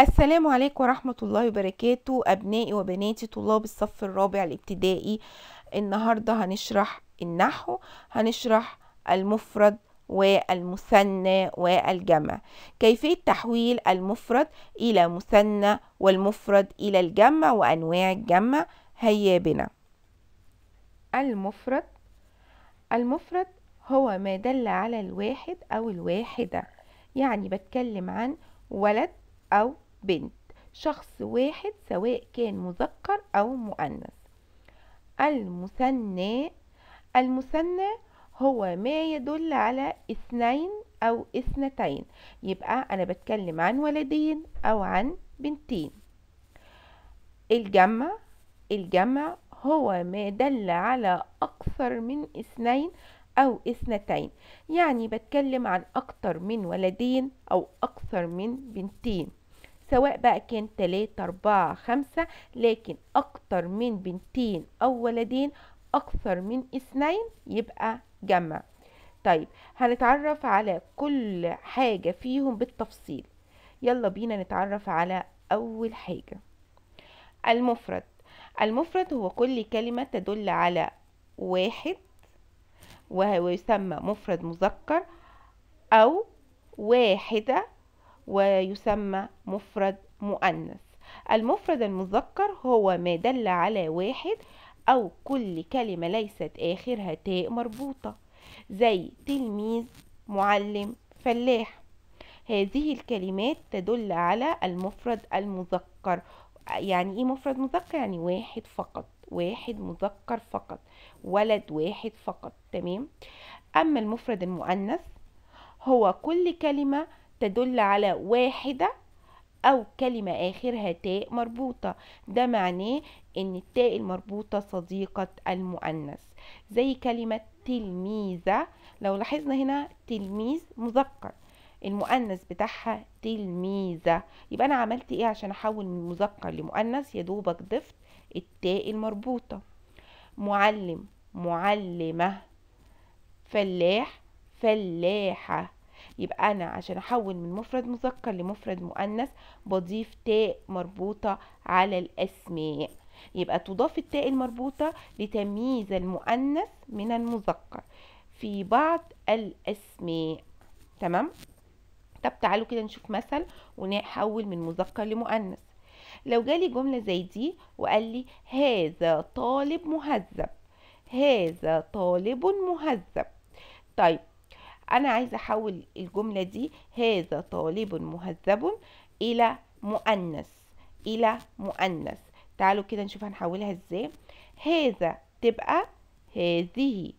السلام عليكم ورحمة الله وبركاته أبنائي وبناتي طلاب الصف الرابع الابتدائي النهاردة هنشرح النحو هنشرح المفرد والمثنى والجمع كيفية تحويل المفرد إلى مثنى والمفرد إلى الجمع وأنواع الجمع هيا بنا المفرد المفرد هو ما دل على الواحد أو الواحدة يعني بتكلم عن ولد أو بنت شخص واحد سواء كان مذكر أو مؤنث المثنى المثنى هو ما يدل على اثنين أو اثنتين يبقى أنا بتكلم عن ولدين أو عن بنتين الجمع الجمع هو ما دل على أكثر من اثنين أو اثنتين يعني بتكلم عن أكثر من ولدين أو أكثر من بنتين سواء بقى كان تلاتة أربعة خمسة لكن أكتر من بنتين أو ولدين أكثر من اثنين يبقى جمع طيب هنتعرف على كل حاجة فيهم بالتفصيل يلا بينا نتعرف على أول حاجة المفرد المفرد هو كل كلمة تدل على واحد وهو يسمى مفرد مذكر أو واحدة ويسمى مفرد مؤنث المفرد المذكر هو ما دل على واحد أو كل كلمة ليست آخرها تاء مربوطة زي تلميذ معلم فلاح هذه الكلمات تدل على المفرد المذكر يعني ايه مفرد مذكر يعني واحد فقط واحد مذكر فقط ولد واحد فقط تمام اما المفرد المؤنث هو كل كلمه تدل على واحدة أو كلمة آخرها تاء مربوطة ده معناه إن التاء المربوطة صديقة المؤنث زي كلمة تلميذة لو لاحظنا هنا تلميذ مذكر المؤنث بتاعها تلميذة يبقى أنا عملت إيه عشان أحول من مذكر لمؤنث يا دوبك ضفت التاء المربوطة معلم معلمة فلاح فلاحة يبقى أنا عشان أحول من مفرد مذكر لمفرد مؤنث بضيف تاء مربوطة على الأسماء يبقى تضاف التاء المربوطة لتمييز المؤنث من المذكر في بعض الأسماء تمام؟ طب تعالوا كده نشوف مثل ونحول من مذكر لمؤنث لو جالي جملة زي دي وقال لي هذا طالب مهذب هذا طالب مهذب طيب انا عايزه احول الجمله دي هذا طالب مهذب الى مؤنث الى مؤنث تعالوا كده نشوف هنحولها ازاي هذا تبقى هذه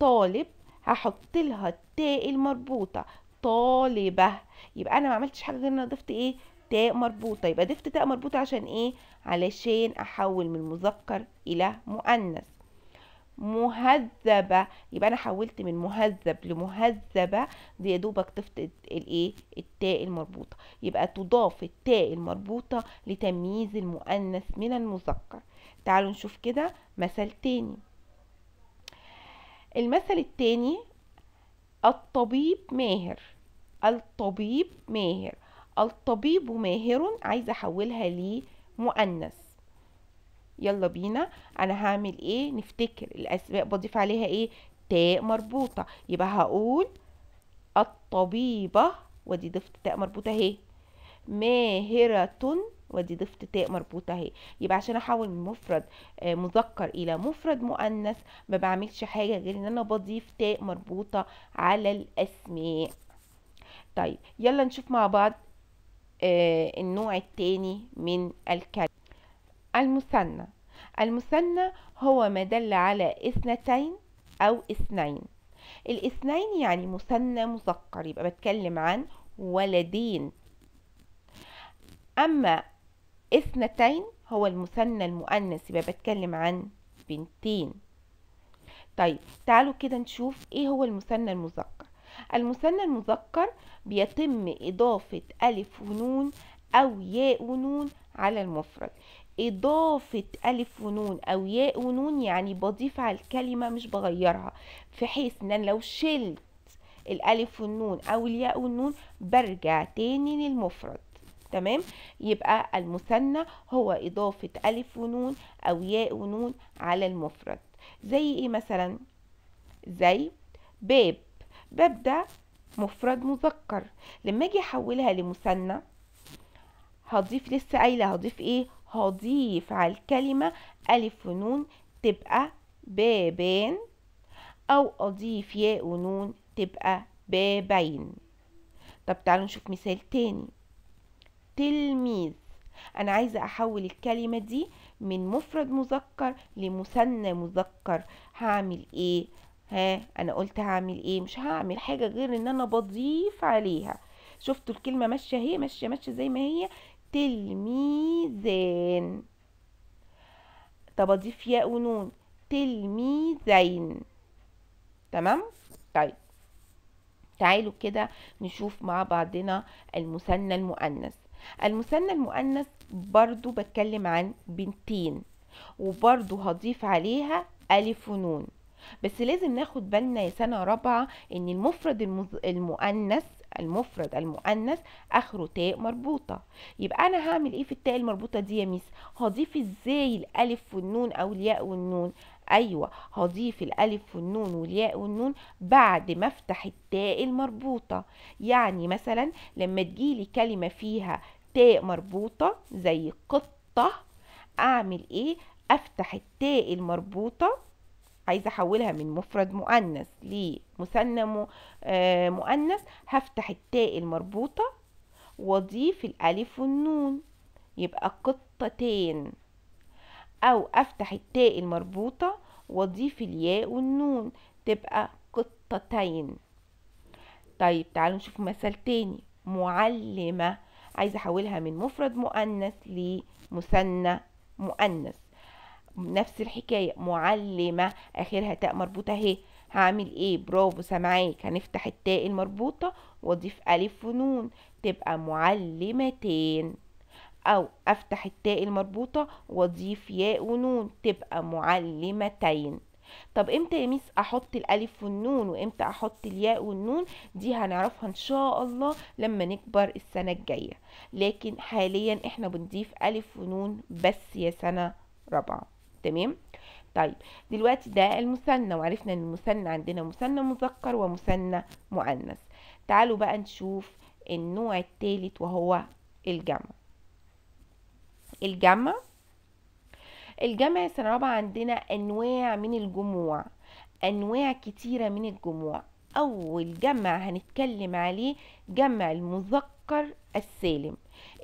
طالب هحط لها التاء المربوطه طالبه يبقى انا ما عملتش حاجه غير ان ضفت ايه تاء مربوطه يبقى ضفت تاء مربوطه عشان ايه علشان احول من مذكر الى مؤنث مهذبة يبقى أنا حولت من مهذب لمهذبة دي يا دوبك تفتد الإيه التاء المربوطة يبقى تضاف التاء المربوطة لتمييز المؤنث من المذكر تعالوا نشوف كده مثل تاني المثل التاني الطبيب ماهر الطبيب ماهر الطبيب ماهر عايزة أحولها لمؤنث يلا بينا انا هعمل ايه نفتكر الاسماء بضيف عليها ايه تاء مربوطه يبقى هقول الطبيبه ودي ضفت تاء مربوطه اهي ماهره ودي ضفت تاء مربوطه اهي يبقى عشان احول من مفرد آه، مذكر الى مفرد مؤنث ما بعملش حاجه غير ان انا بضيف تاء مربوطه على الاسماء طيب يلا نشوف مع بعض آه، النوع التاني من الكلمه المثنى المثنى هو ما دل على اثنتين أو اثنين الاثنين يعني مثنى مذكر يبقى بتكلم عن ولدين أما اثنتين هو المثنى المؤنث يبقى بتكلم عن بنتين طيب تعالوا كده نشوف ايه هو المثنى المذكر المثنى المذكر بيتم إضافة ألف ونون أو ياء ونون على المفرد إضافة ألف ونون أو ياء ونون يعني بضيف على الكلمة مش بغيرها في حيث إن أنا لو شلت الألف والنون أو الياء والنون برجع تاني للمفرد تمام يبقى المثنى هو إضافة ألف ونون أو ياء ونون على المفرد زي إيه مثلا زي باب باب ده مفرد مذكر لما أجي أحولها لمثنى هضيف لسه قايله هضيف ايه هضيف على الكلمه الف ونون تبقى بابان او اضيف ياء ونون تبقى بابين طب تعالوا نشوف مثال تاني تلميذ انا عايزه احول الكلمه دي من مفرد مذكر لمثنى مذكر هعمل ايه ها انا قلت هعمل ايه مش هعمل حاجه غير ان انا بضيف عليها شفتوا الكلمه ماشيه اهي ماشيه ماشيه زي ما هي تلميذان طب اضيف ياء ونون تلميذين تمام طيب تعالوا كده نشوف مع بعضنا المثنى المؤنث المثنى المؤنث برضو بتكلم عن بنتين وبرضو هضيف عليها ألف ونون بس لازم ناخد بالنا يا سنة رابعة ان المفرد المؤنث المفرد المؤنث اخره تاء مربوطه يبقى انا هعمل ايه في التاء المربوطه دي يا ميس هضيف ازاي الالف والنون او الياء والنون ايوه هضيف الالف والنون والياء والنون بعد ما افتح التاء المربوطه يعني مثلا لما تجيلي كلمه فيها تاء مربوطه زي قطه اعمل ايه افتح التاء المربوطه عايزه احولها من مفرد مؤنث لمثنى آه، مؤنث هفتح التاء المربوطه واضيف الالف والنون يبقى قطتين او افتح التاء المربوطه واضيف الياء والنون تبقى قطتين طيب تعالوا نشوف مثال تاني معلمه عايزه احولها من مفرد مؤنث لمثنى مؤنث نفس الحكاية معلمة آخرها تاء مربوطة أهي هعمل ايه برافو سامعاك هنفتح التاء المربوطة واضيف ألف ونون تبقى معلمتين أو أفتح التاء المربوطة واضيف ياء ونون تبقى معلمتين طب امتى يا ميس احط الالف والنون وامتى احط الياء والنون دي هنعرفها ان شاء الله لما نكبر السنه الجايه لكن حاليا احنا بنضيف الف ونون بس يا سنه رابعه تمام طيب دلوقتي ده المثنى وعرفنا ان المثنى عندنا مثنى مذكر ومثنى مؤنث تعالوا بقى نشوف النوع الثالث وهو الجمع الجمع الجمع سنة رابعة عندنا أنواع من الجموع أنواع كتيرة من الجموع أول جمع هنتكلم عليه جمع المذكر السالم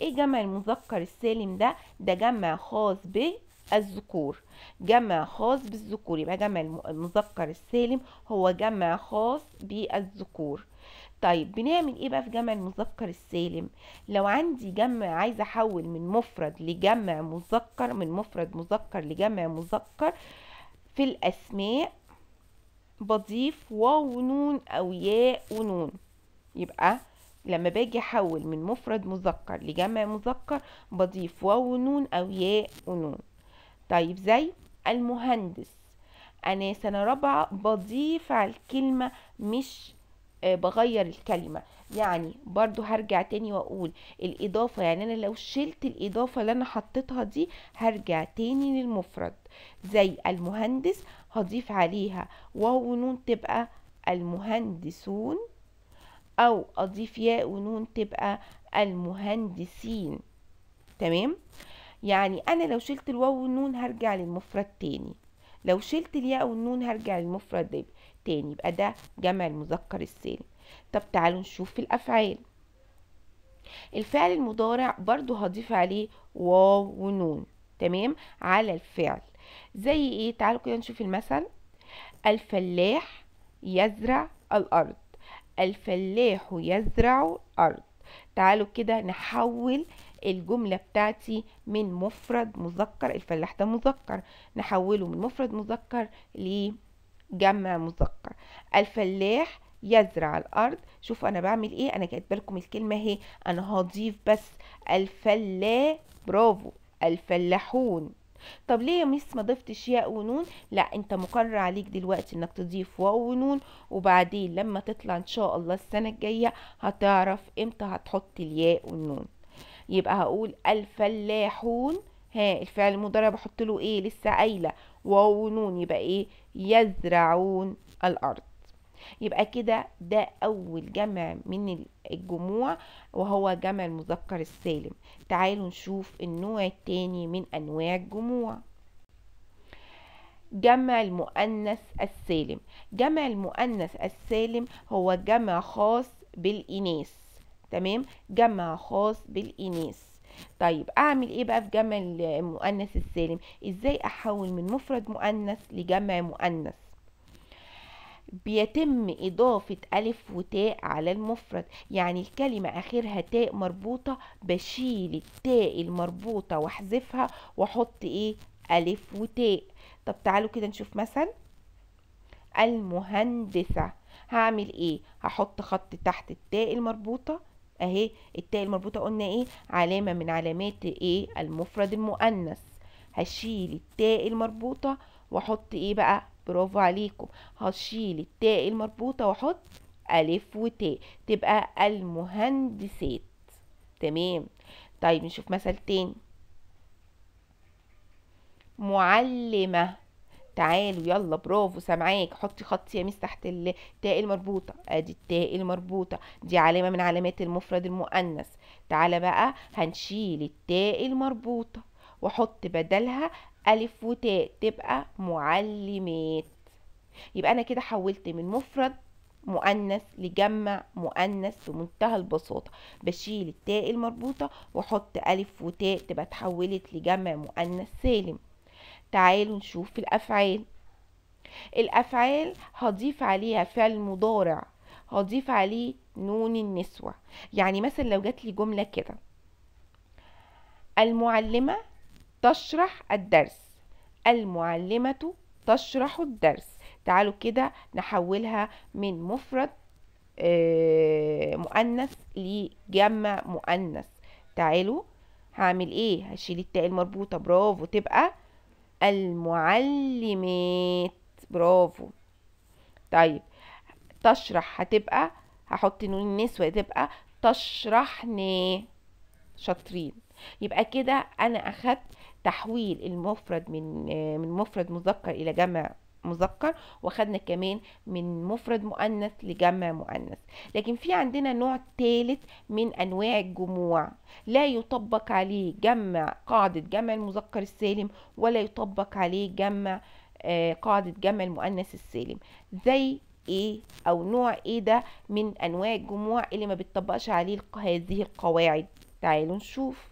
إيه جمع المذكر السالم ده؟ ده جمع خاص به الذكور جمع خاص بالذكور يبقى جمع المذكر السالم هو جمع خاص بالذكور طيب بنعمل ايه بقى في جمع المذكر السالم لو عندي جمع عايزه احول من مفرد لجمع مذكر من مفرد مذكر لجمع مذكر في الاسماء بضيف واو ونون او ياء ونون يبقى لما باجي احول من مفرد مذكر لجمع مذكر بضيف واو ونون او ياء ونون طيب زي المهندس أنا سنة رابعة بضيف على الكلمة مش آه، بغير الكلمة يعني برضو هرجع تاني وأقول الإضافة يعني أنا لو شلت الإضافة اللي أنا حطيتها دي هرجع تاني للمفرد زي المهندس هضيف عليها واو ونون تبقى المهندسون أو أضيف ياء ونون تبقى المهندسين تمام يعني أنا لو شلت الواو والنون هرجع للمفرد تاني لو شلت الياء والنون هرجع للمفرد تاني يبقى ده جمع المذكر السالم طب تعالوا نشوف الأفعال الفعل المضارع برضو هضيف عليه واو ونون تمام على الفعل زي ايه تعالوا كده نشوف المثل الفلاح يزرع الأرض الفلاح يزرع الأرض تعالوا كده نحول الجملة بتاعتي من مفرد مذكر الفلاح ده مذكر نحوله من مفرد مذكر لجمع مذكر الفلاح يزرع الارض شوف انا بعمل ايه انا كاتبه لكم الكلمه اهي انا هضيف بس الفلا برافو الفلاحون طب ليه يا ميس ما ضفتش ياء ونون لا انت مقرر عليك دلوقتي انك تضيف واو ونون وبعدين لما تطلع ان شاء الله السنه الجايه هتعرف امتى هتحط الياء والنون يبقى هقول الفلاحون ها الفعل المضارع بحط له ايه لسه قايله واو ونون يبقى ايه يزرعون الارض يبقى كده ده اول جمع من الجموع وهو جمع المذكر السالم تعالوا نشوف النوع التاني من انواع الجموع جمع المؤنث السالم جمع المؤنث السالم هو جمع خاص بالإناث تمام جمع خاص بالإناث طيب اعمل ايه بقى في جمع المؤنث السالم ازاي احول من مفرد مؤنث لجمع مؤنث بيتم إضافة ألف وتاء على المفرد يعني الكلمة آخرها تاء مربوطة بشيل التاء المربوطة واحذفها واحط إيه ألف وتاء طب تعالوا كده نشوف مثل المهندسة هعمل إيه هحط خط تحت التاء المربوطة اهي التاء المربوطه قلنا ايه علامه من علامات ايه المفرد المؤنث هشيل التاء المربوطه واحط ايه بقى برافو عليكم هشيل التاء المربوطه واحط الف وتاء تبقى المهندسات تمام طيب نشوف مثل تاني معلمه تعالوا يلا برافو سامعاك حطي خط يامس تحت التاء المربوطه ادي التاء المربوطه دي علامه من علامات المفرد المؤنث تعالى بقى هنشيل التاء المربوطه واحط بدلها الف وتاء تبقى معلمات يبقى انا كده حولت من مفرد مؤنث لجمع مؤنث بمنتهى البساطة بشيل التاء المربوطة واحط ألف وتاء تبقى اتحولت لجمع مؤنث سالم تعالوا نشوف الأفعال الأفعال هضيف عليها فعل مضارع هضيف عليه نون النسوة يعني مثلا لو جات لي جملة كده المعلمة تشرح الدرس المعلمة تشرح الدرس تعالوا كده نحولها من مفرد آه، مؤنث لجمع مؤنث تعالوا هعمل ايه هشيل التاء المربوطة برافو تبقى المعلمات برافو طيب تشرح هتبقى هحط نون النسوة تبقى تشرحنا شاطرين يبقى كده انا اخدت تحويل المفرد من من مفرد مذكر الى جمع مذكر واخدنا كمان من مفرد مؤنث لجمع مؤنث لكن في عندنا نوع ثالث من انواع الجموع لا يطبق عليه جمع قاعده جمع المذكر السالم ولا يطبق عليه جمع آه، قاعده جمع المؤنث السالم زي ايه او نوع ايه ده من انواع الجموع اللي ما بتطبقش عليه هذه القواعد تعالوا نشوف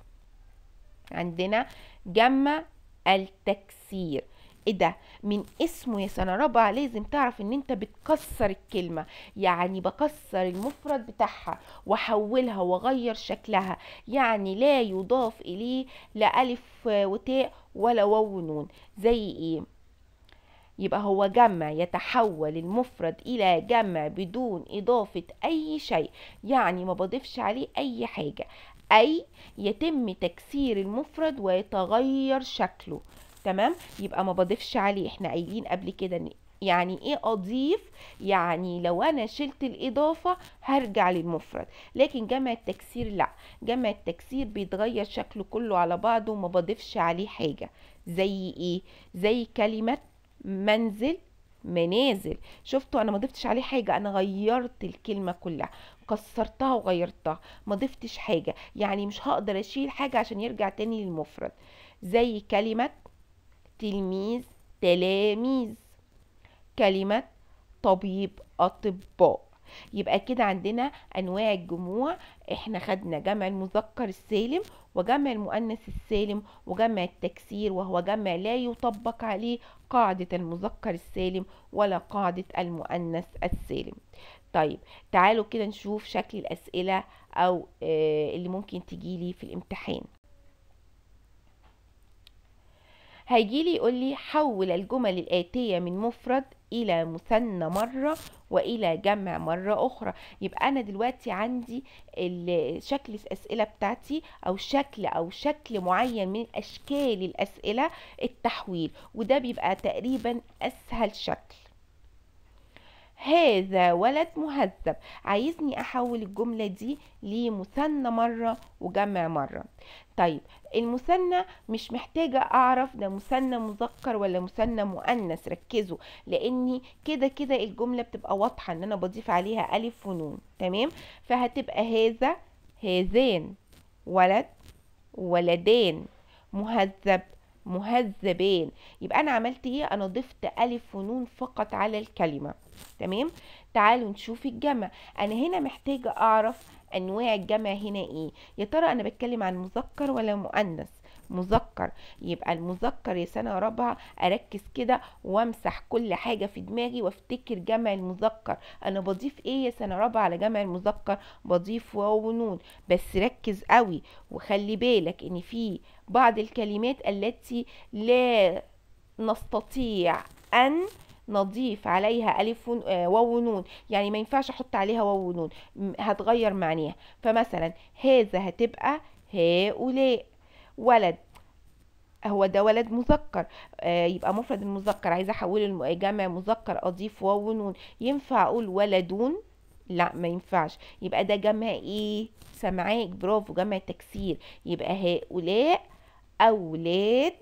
عندنا جمع التكسير ايه ده من اسمه يا سنه رابعه لازم تعرف ان انت بتكسر الكلمه يعني بكسر المفرد بتاعها واحولها واغير شكلها يعني لا يضاف اليه لا الف وتاء ولا واو ونون زي ايه يبقى هو جمع يتحول المفرد الى جمع بدون اضافه اي شيء يعني ما بضيفش عليه اي حاجه اي يتم تكسير المفرد ويتغير شكله تمام يبقى ما بضيفش عليه احنا قايلين قبل كده يعني ايه اضيف يعني لو انا شلت الاضافه هرجع للمفرد لكن جمع التكسير لا جمع التكسير بيتغير شكله كله على بعضه وما بضيفش عليه حاجه زي ايه زي كلمه منزل منازل شفتوا انا ما ضفتش عليه حاجه انا غيرت الكلمه كلها كسرتها وغيرتها ما ضفتش حاجه يعني مش هقدر اشيل حاجه عشان يرجع تاني للمفرد زي كلمه تلميذ تلاميذ كلمة طبيب أطباء يبقى كده عندنا أنواع الجموع احنا خدنا جمع المذكر السالم وجمع المؤنث السالم وجمع التكسير وهو جمع لا يطبق عليه قاعدة المذكر السالم ولا قاعدة المؤنث السالم طيب تعالوا كده نشوف شكل الأسئلة أو آه، اللي ممكن تجيلي في الامتحان هيجيلي يقولي حول الجمل الآتية من مفرد إلى مثنى مرة وإلى جمع مرة أخرى يبقى أنا دلوقتي عندي شكل الأسئلة بتاعتي أو شكل أو شكل معين من أشكال الأسئلة التحويل وده بيبقى تقريبا أسهل شكل هذا ولد مهذب عايزني احول الجملة دي لمثنى مرة وجمع مرة طيب المثنى مش محتاجة أعرف ده مثنى مذكر ولا مثنى مؤنث ركزوا لأني كده كده الجملة بتبقى واضحة إن أنا بضيف عليها ألف ونون تمام فهتبقى هذا هذان ولد ولدين مهذب مهذبين يبقى انا عملت ايه انا ضفت الف ونون فقط على الكلمه تمام تعالوا نشوف الجمع انا هنا محتاجه اعرف انواع الجمع هنا ايه يا ترى انا بتكلم عن مذكر ولا مؤنث مذكر يبقى المذكر يا سنة رابعة أركز كده وامسح كل حاجة في دماغي وافتكر جمع المذكر أنا بضيف إيه يا سنة رابعة على جمع المذكر بضيف واو ونون بس ركز قوي وخلي بالك إن في بعض الكلمات التي لا نستطيع أن نضيف عليها الف آه، واو ونون يعني ما ينفعش احط عليها واو ونون هتغير معناها فمثلا هذا هتبقى هؤلاء ولد هو ده ولد مذكر آه يبقى مفرد المذكر عايزه احوله لجمع مذكر اضيف واو ونون ينفع اقول ولدون لا ما ينفعش يبقى ده جمع ايه سمعاك برافو جمع تكسير يبقى هؤلاء اولاد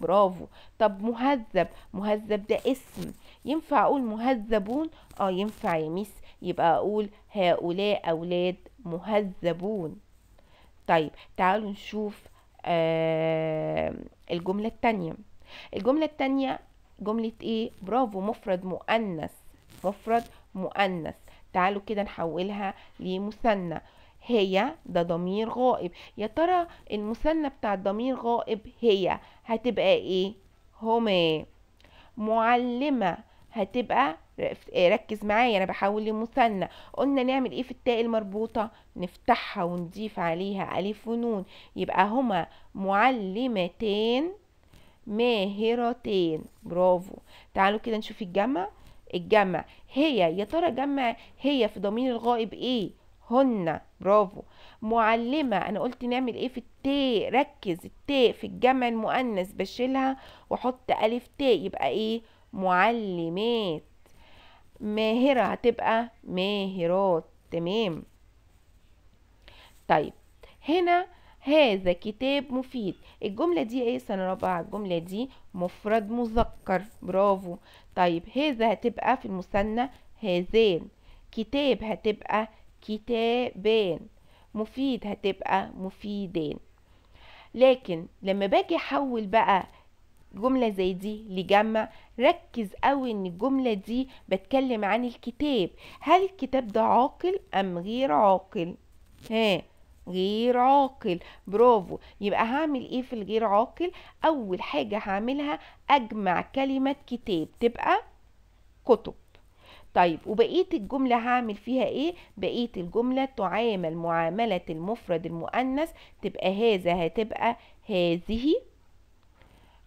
برافو طب مهذب مهذب ده اسم ينفع اقول مهذبون اه ينفع يا ميس يبقى اقول هؤلاء اولاد مهذبون طيب تعالوا نشوف آه، الجملة التانية الجملة التانية جملة ايه برافو مفرد مؤنث مفرد مؤنث تعالوا كده نحولها لمثنى هي ده ضمير غائب يا ترى المثنى بتاع الضمير غائب هي هتبقى ايه هما معلمة هتبقى آه، ركز معايا انا بحول لمثنى قلنا نعمل ايه في التاء المربوطه نفتحها ونضيف عليها الف ونون يبقى هما معلمتين ماهرتين برافو تعالوا كده نشوف الجمع الجمع هي يا ترى جمع هي في ضمير الغائب ايه هن برافو معلمة أنا قلت نعمل إيه في التاء ركز التاء في الجمع المؤنث بشيلها وأحط ألف تاء يبقى إيه معلمات ماهرة هتبقى ماهرات تمام طيب هنا هذا كتاب مفيد الجملة دي ايه سنة رابعة الجملة دي مفرد مذكر برافو طيب هذا هتبقى في المثنى هذان كتاب هتبقى كتابان مفيد هتبقى مفيدان لكن لما باجي احول بقى جملة زي دي لجمع ركز قوي ان الجملة دي بتكلم عن الكتاب هل الكتاب ده عاقل ام غير عاقل ها غير عاقل برافو يبقى هعمل ايه في الغير عاقل اول حاجة هعملها اجمع كلمة كتاب تبقى كتب طيب وبقيه الجمله هعمل فيها ايه بقيه الجمله تعامل معامله المفرد المؤنث تبقى هذا هتبقى هذه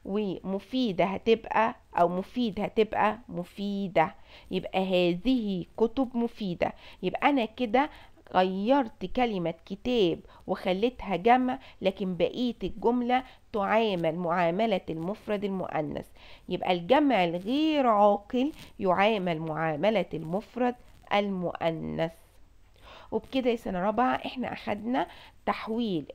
ومفيدة هتبقى أو مفيد هتبقى مفيدة يبقى هذه كتب مفيدة يبقى أنا كده غيرت كلمة كتاب وخليتها جمع لكن بقية الجملة تعامل معاملة المفرد المؤنث يبقى الجمع الغير عاقل يعامل معاملة المفرد المؤنث وبكده يا سنة رابعة احنا اخدنا تحويل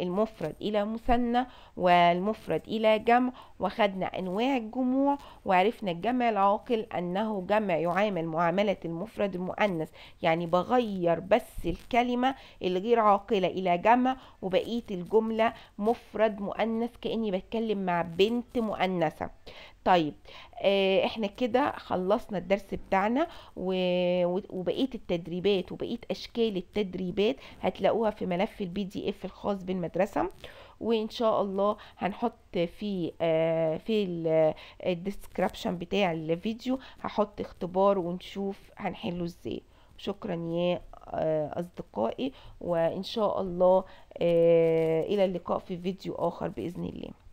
المفرد إلى مثنى والمفرد إلى جمع وخدنا أنواع الجموع وعرفنا الجمع العاقل أنه جمع يعامل معاملة المفرد المؤنث يعني بغير بس الكلمة الغير عاقلة إلى جمع وبقية الجملة مفرد مؤنث كأني بتكلم مع بنت مؤنثة طيب آه احنا كده خلصنا الدرس بتاعنا و... وبقيه التدريبات وبقيه اشكال التدريبات هتلاقوها في ملف البي دي اف الخاص بالمدرسه وان شاء الله هنحط في آه في الديسكربشن بتاع الفيديو هحط اختبار ونشوف هنحله ازاي شكرا يا آه، اصدقائي وان شاء الله آه الى اللقاء في فيديو اخر باذن الله